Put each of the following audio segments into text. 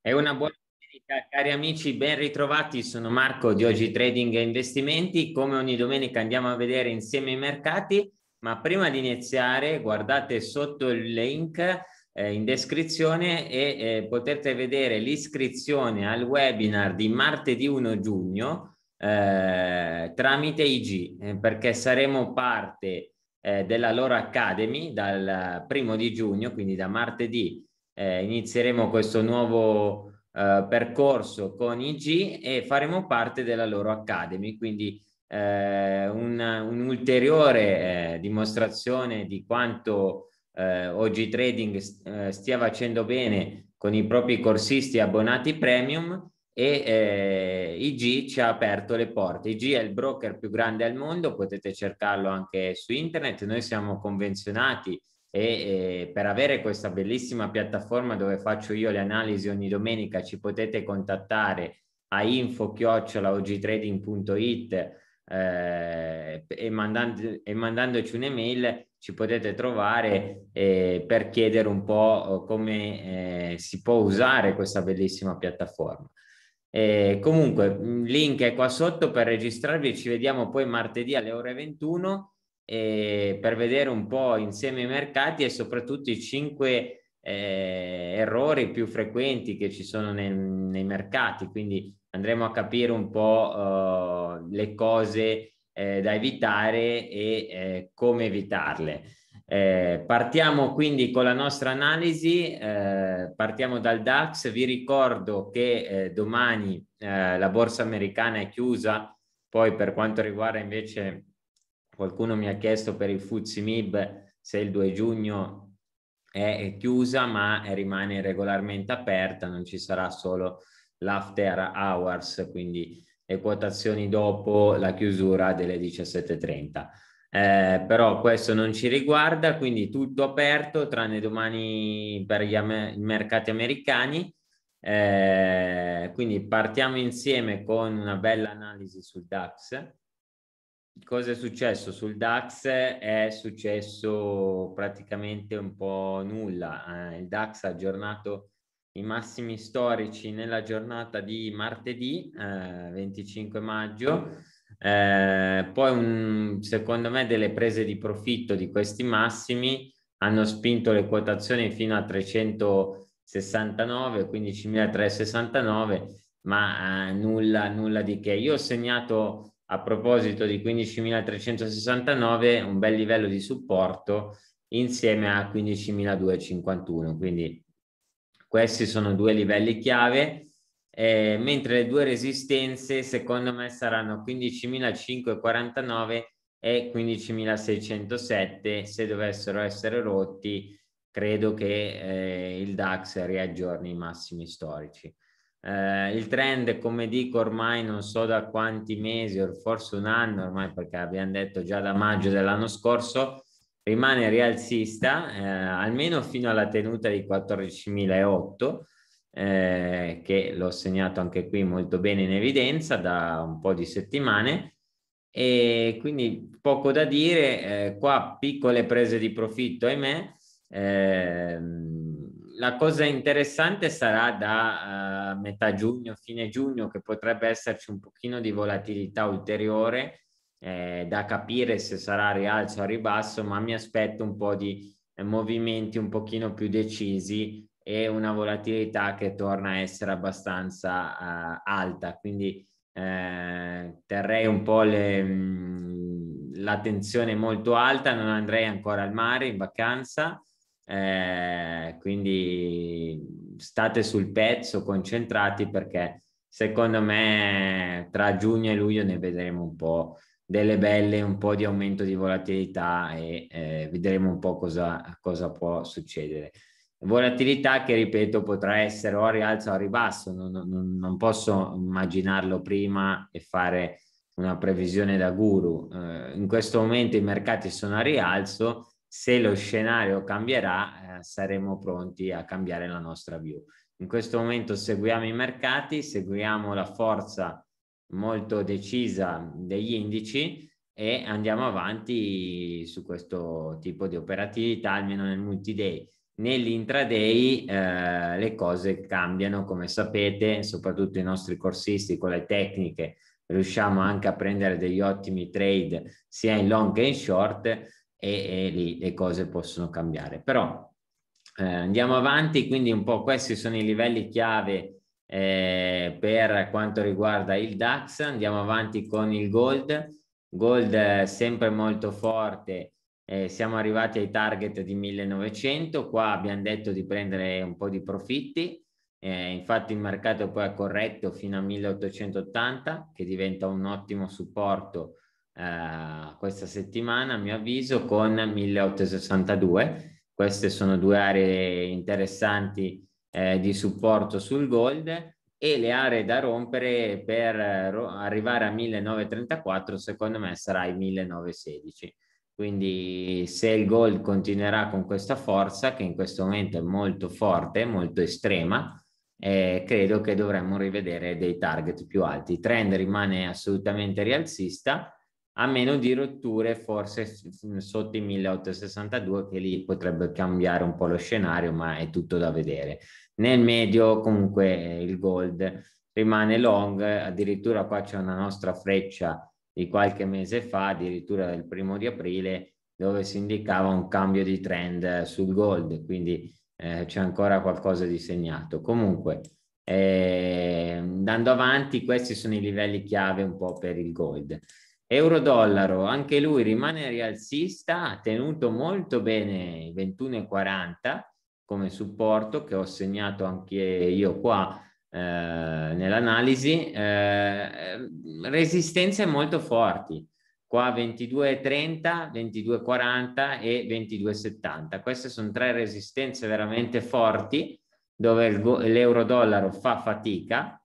È una buona domenica, cari amici, ben ritrovati. Sono Marco di Oggi Trading e Investimenti. Come ogni domenica andiamo a vedere insieme i mercati, ma prima di iniziare guardate sotto il link eh, in descrizione e eh, potete vedere l'iscrizione al webinar di martedì 1 giugno eh, tramite IG, eh, perché saremo parte eh, della loro Academy dal primo di giugno, quindi da martedì eh, inizieremo questo nuovo eh, percorso con IG e faremo parte della loro Academy, quindi eh, un'ulteriore un eh, dimostrazione di quanto eh, OG Trading eh, stia facendo bene con i propri corsisti abbonati premium e eh, IG ci ha aperto le porte. IG è il broker più grande al mondo, potete cercarlo anche su internet, noi siamo convenzionati e eh, per avere questa bellissima piattaforma dove faccio io le analisi ogni domenica ci potete contattare a info-ogitrading.it eh, e, mandando, e, mandandoci un'email ci potete trovare eh, per chiedere un po' come eh, si può usare questa bellissima piattaforma. comunque, il mm, link è qua sotto per registrarvi, ci vediamo poi martedì alle ore 21 eh, per vedere un po' insieme i mercati e soprattutto i cinque eh, errori più frequenti che ci sono nel, nei mercati. Quindi andremo a capire un po' eh, le cose eh, da evitare e eh, come evitarle. Eh, partiamo quindi con la nostra analisi, eh, partiamo dal DAX, vi ricordo che eh, domani eh, la borsa americana è chiusa, poi per quanto riguarda invece Qualcuno mi ha chiesto per il Fuzimib se il 2 giugno è chiusa, ma rimane regolarmente aperta, non ci sarà solo l'after hours, quindi le quotazioni dopo la chiusura delle 17.30. Eh, però questo non ci riguarda, quindi tutto aperto tranne domani per i am- mercati americani. Eh, quindi partiamo insieme con una bella analisi sul DAX cosa è successo? Sul DAX è successo praticamente un po' nulla. Eh, il DAX ha aggiornato i massimi storici nella giornata di martedì, eh, 25 maggio. Eh, poi un, secondo me delle prese di profitto di questi massimi hanno spinto le quotazioni fino a 369, 15.369, ma eh, nulla, nulla di che. Io ho segnato a proposito di 15.369, un bel livello di supporto insieme a 15.251. Quindi questi sono due livelli chiave, eh, mentre le due resistenze secondo me saranno 15.549 e 15.607. Se dovessero essere rotti, credo che eh, il DAX riaggiorni i massimi storici. Eh, il trend, come dico, ormai non so da quanti mesi, or forse un anno ormai, perché abbiamo detto già da maggio dell'anno scorso, rimane rialzista eh, almeno fino alla tenuta di 14.008, eh, che l'ho segnato anche qui molto bene in evidenza da un po' di settimane. E quindi poco da dire, eh, qua piccole prese di profitto, ahimè. Ehm, la cosa interessante sarà da uh, metà giugno, fine giugno, che potrebbe esserci un pochino di volatilità ulteriore eh, da capire se sarà rialzo o ribasso, ma mi aspetto un po' di eh, movimenti un pochino più decisi e una volatilità che torna a essere abbastanza uh, alta. Quindi eh, terrei un po' le, mh, mm, la molto alta, non andrei ancora al mare in vacanza eh, quindi state sul pezzo, concentrati perché secondo me tra giugno e luglio ne vedremo un po' delle belle, un po' di aumento di volatilità e eh, vedremo un po' cosa, cosa, può succedere. Volatilità che, ripeto, potrà essere o a rialzo o a ribasso, non, non, non posso immaginarlo prima e fare una previsione da guru. Eh, in questo momento i mercati sono a rialzo, se lo scenario cambierà, eh, saremo pronti a cambiare la nostra view. In questo momento seguiamo i mercati, seguiamo la forza molto decisa degli indici e andiamo avanti su questo tipo di operatività, almeno nel multi-day. Nell'intraday eh, le cose cambiano, come sapete, soprattutto i nostri corsisti con le tecniche riusciamo anche a prendere degli ottimi trade sia in long che in short e, e lì le cose possono cambiare. Però eh, andiamo avanti, quindi un po' questi sono i livelli chiave eh, per quanto riguarda il DAX, andiamo avanti con il gold, gold sempre molto forte, eh, siamo arrivati ai target di 1900, qua abbiamo detto di prendere un po' di profitti, eh, infatti il mercato poi ha corretto fino a 1880 che diventa un ottimo supporto eh, questa settimana, a mio avviso, con 1862. Queste sono due aree interessanti eh, di supporto sul gold e le aree da rompere per eh, arrivare a 1934 secondo me sarà i 1916. Quindi se il gold continuerà con questa forza, che in questo momento è molto forte, molto estrema, eh, credo che dovremmo rivedere dei target più alti. Il trend rimane assolutamente rialzista, a meno di rotture forse sotto i 1862 che lì potrebbe cambiare un po' lo scenario ma è tutto da vedere nel medio comunque eh, il gold rimane long addirittura qua c'è una nostra freccia di qualche mese fa addirittura del primo di aprile dove si indicava un cambio di trend eh, sul gold quindi eh, c'è ancora qualcosa di segnato comunque eh, andando avanti questi sono i livelli chiave un po' per il gold Euro-dollaro, anche lui rimane rialzista, ha tenuto molto bene i 21,40 come supporto che ho segnato anche io qua eh, nell'analisi, eh, resistenze molto forti, qua 22,30, 22,40 e 22,70. Queste sono tre resistenze veramente forti dove l'euro-dollaro fa fatica,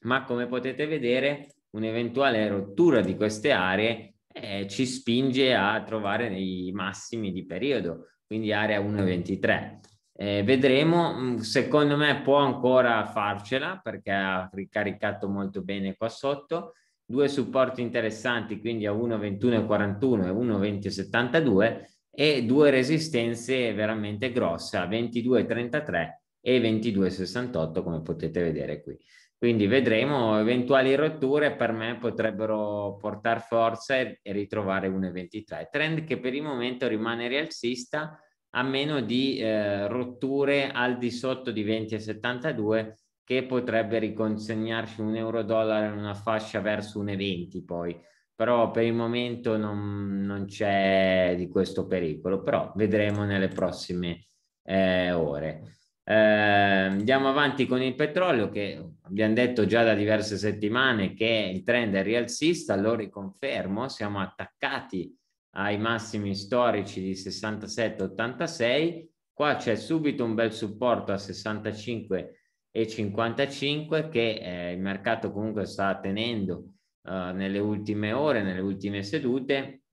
ma come potete vedere un'eventuale rottura di queste aree eh, ci spinge a trovare i massimi di periodo, quindi area 1,23. Eh, vedremo, mm, secondo me può ancora farcela perché ha ricaricato molto bene qua sotto. Due supporti interessanti, quindi a 1,21,41 e 1,20,72 e due resistenze veramente grosse, 22,33 e 22,68 come potete vedere qui. Quindi vedremo, eventuali rotture per me potrebbero portare forza e ritrovare un 23. Trend che per il momento rimane rialzista a meno di eh, rotture al di sotto di 20,72 che potrebbe riconsegnarci un euro dollaro in una fascia verso 1,20 poi. Però per il momento non, non c'è di questo pericolo, però vedremo nelle prossime eh, ore. Ehm, andiamo avanti con il petrolio che abbiamo detto già da diverse settimane che il trend è rialzista, lo riconfermo, siamo attaccati ai massimi storici di 67-86, qua c'è subito un bel supporto a 65 e 55 che eh, il mercato comunque sta tenendo eh, nelle ultime ore, nelle ultime sedute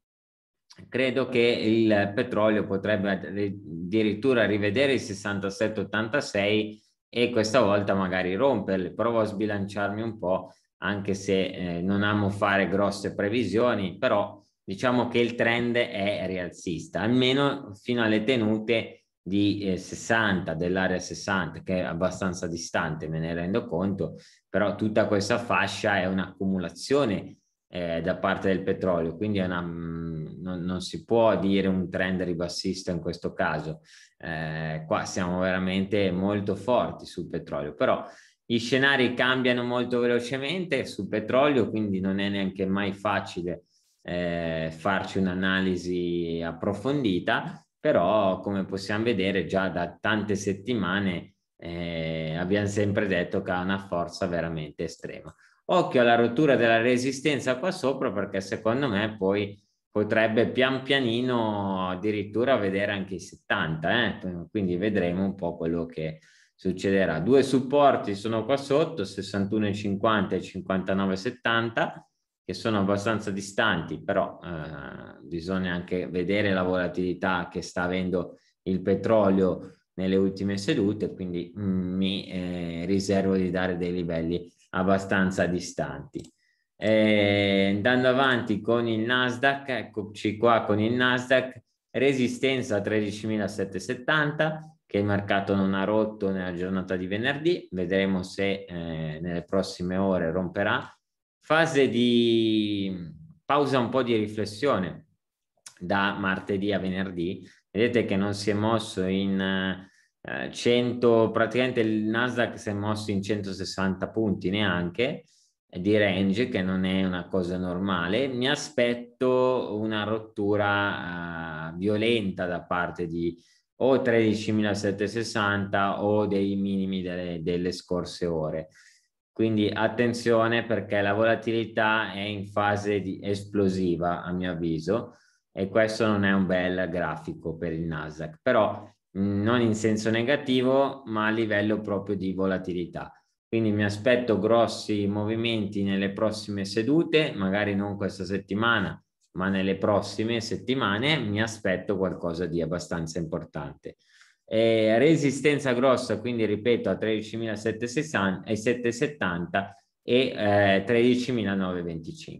credo che il petrolio potrebbe addirittura rivedere il 67-86 e questa volta magari romperle. Provo a sbilanciarmi un po', anche se eh, non amo fare grosse previsioni, però diciamo che il trend è rialzista, almeno fino alle tenute di eh, 60 dell'area 60 che è abbastanza distante me ne rendo conto però tutta questa fascia è un'accumulazione eh, da parte del petrolio quindi è una mm, non, non, si può dire un trend ribassista in questo caso, eh, qua siamo veramente molto forti sul petrolio, però gli scenari cambiano molto velocemente sul petrolio, quindi non è neanche mai facile eh, farci un'analisi approfondita, però come possiamo vedere già da tante settimane eh, abbiamo sempre detto che ha una forza veramente estrema. Occhio alla rottura della resistenza qua sopra perché secondo me poi potrebbe pian pianino addirittura vedere anche i 70, eh? quindi vedremo un po' quello che succederà. Due supporti sono qua sotto, 61,50 e 59,70, che sono abbastanza distanti, però eh, bisogna anche vedere la volatilità che sta avendo il petrolio nelle ultime sedute, quindi mh, mm, mi eh, riservo di dare dei livelli abbastanza distanti. Eh, andando avanti con il Nasdaq, eccoci qua con il Nasdaq, resistenza 13.770 che il mercato non ha rotto nella giornata di venerdì, vedremo se eh, nelle prossime ore romperà. Fase di pausa un po' di riflessione da martedì a venerdì, vedete che non si è mosso in... 100, eh, praticamente il Nasdaq si è mosso in 160 punti neanche, di range che non è una cosa normale mi aspetto una rottura uh, violenta da parte di o 13.760 o dei minimi delle, delle scorse ore quindi attenzione perché la volatilità è in fase esplosiva a mio avviso e questo non è un bel grafico per il Nasdaq, però mm, non in senso negativo ma a livello proprio di volatilità. Quindi mi aspetto grossi movimenti nelle prossime sedute, magari non questa settimana, ma nelle prossime settimane mi aspetto qualcosa di abbastanza importante. Eh, resistenza grossa, quindi ripeto, a 13.770 e eh, 13.925.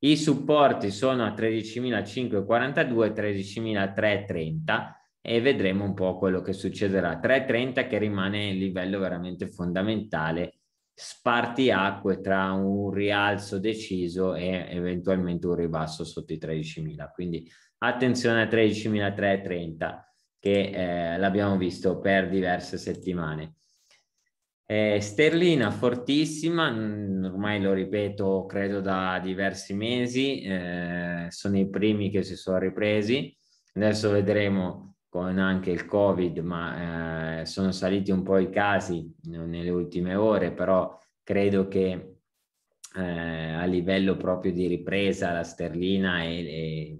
I supporti sono a 13.542 e 13.330 e vedremo un po' quello che succederà. 3.30 che rimane il livello veramente fondamentale, spartiacque tra un rialzo deciso e eventualmente un ribasso sotto i 13.000. Quindi attenzione a 13.330 che eh, l'abbiamo visto per diverse settimane. Eh, sterlina fortissima, mm, ormai lo ripeto credo da diversi mesi, eh, sono i primi che si sono ripresi, adesso vedremo con anche il Covid, ma eh, sono saliti un po' i casi nelle ultime ore, però credo che eh, a livello proprio di ripresa la sterlina e, e,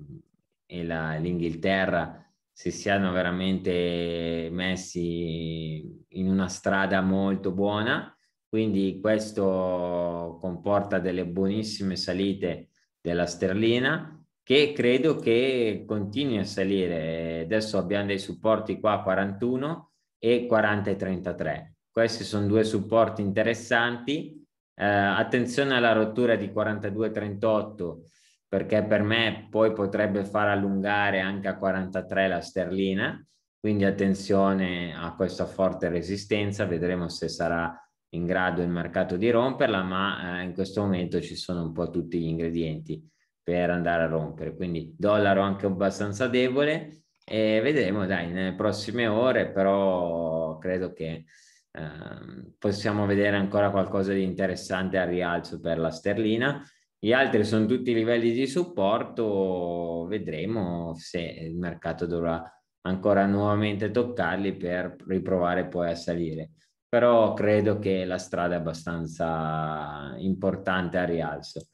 e la, l'Inghilterra si siano veramente messi in una strada molto buona, quindi questo comporta delle buonissime salite della sterlina che credo che continui a salire. Adesso abbiamo dei supporti qua 41 e 40 e 33. Questi sono due supporti interessanti. Eh, attenzione alla rottura di 42 e 38 perché per me poi potrebbe far allungare anche a 43 la sterlina, quindi attenzione a questa forte resistenza, vedremo se sarà in grado il mercato di romperla, ma eh, in questo momento ci sono un po' tutti gli ingredienti per andare a rompere. Quindi dollaro anche abbastanza debole e vedremo dai nelle prossime ore, però credo che eh, possiamo vedere ancora qualcosa di interessante al rialzo per la sterlina. Gli altri sono tutti livelli di supporto, vedremo se il mercato dovrà ancora nuovamente toccarli per riprovare poi a salire. Però credo che la strada è abbastanza importante a rialzo.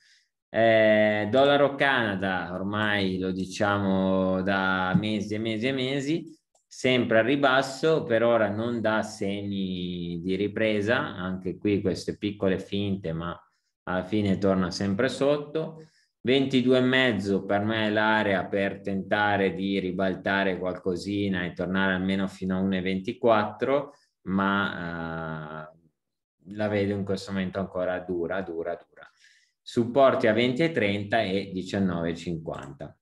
Eh, dollaro Canada, ormai lo diciamo da mesi e mesi e mesi, sempre al ribasso, per ora non dà segni di ripresa, anche qui queste piccole finte, ma alla fine torna sempre sotto. 22,5 per me è l'area per tentare di ribaltare qualcosina e tornare almeno fino a 1,24, ma eh, la vedo in questo momento ancora dura, dura, dura supporti a 20,30 e 19,50.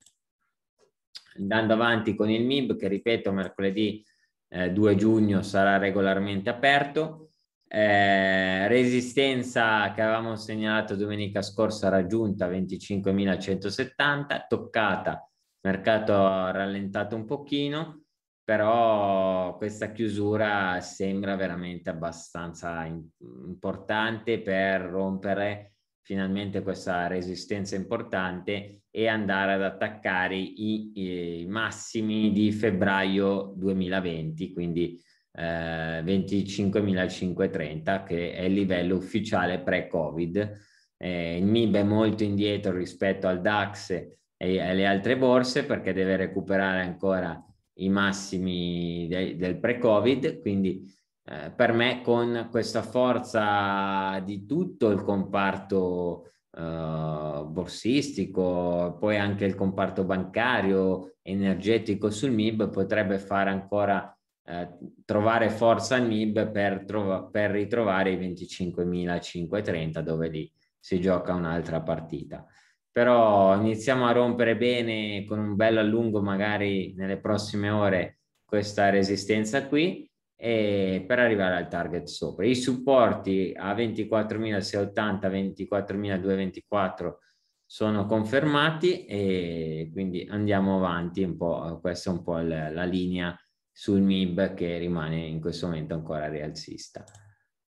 Andando avanti con il MIB, che ripeto mercoledì eh, 2 giugno sarà regolarmente aperto, eh, resistenza che avevamo segnalato domenica scorsa raggiunta 25.170, toccata, mercato rallentato un pochino, però questa chiusura sembra veramente abbastanza importante per rompere finalmente questa resistenza importante e andare ad attaccare i, i massimi di febbraio 2020, quindi eh, 25.530 che è il livello ufficiale pre-Covid. Eh, il MIB è molto indietro rispetto al DAX e alle altre borse perché deve recuperare ancora i massimi de del pre-Covid, quindi eh, per me con questa forza di tutto il comparto eh, borsistico, poi anche il comparto bancario, energetico sul MIB potrebbe fare ancora eh, trovare forza al MIB per, trova- per ritrovare i 25.530 dove lì si gioca un'altra partita. Però iniziamo a rompere bene con un bello allungo magari nelle prossime ore questa resistenza qui eh, per arrivare al target sopra. I supporti a 24.680, 24.224 sono confermati e quindi andiamo avanti un po', questa è un po' la, la linea sul MIB che rimane in questo momento ancora rialzista.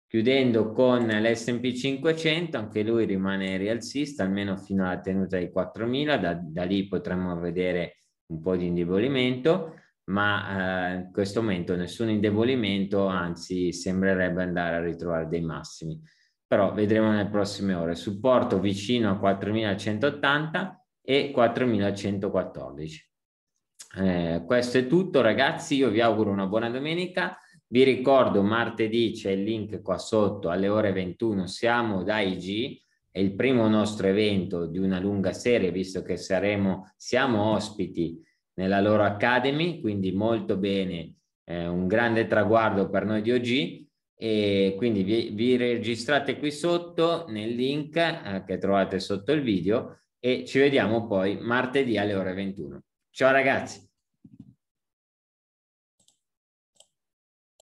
Chiudendo con l'S&P 500, anche lui rimane rialzista almeno fino alla tenuta di 4.000, da, da lì potremmo vedere un po' di indebolimento ma eh, in questo momento nessun indebolimento, anzi sembrerebbe andare a ritrovare dei massimi. Però vedremo nelle prossime ore. Supporto vicino a 4.180 e 4.114. Eh, questo è tutto ragazzi, io vi auguro una buona domenica. Vi ricordo martedì c'è il link qua sotto alle ore 21 siamo da IG, è il primo nostro evento di una lunga serie visto che saremo, siamo ospiti nella loro Academy, quindi molto bene, eh, un grande traguardo per noi di OG. E quindi vi, vi registrate qui sotto nel link eh, che trovate sotto il video e ci vediamo poi martedì alle ore 21. Ciao ragazzi!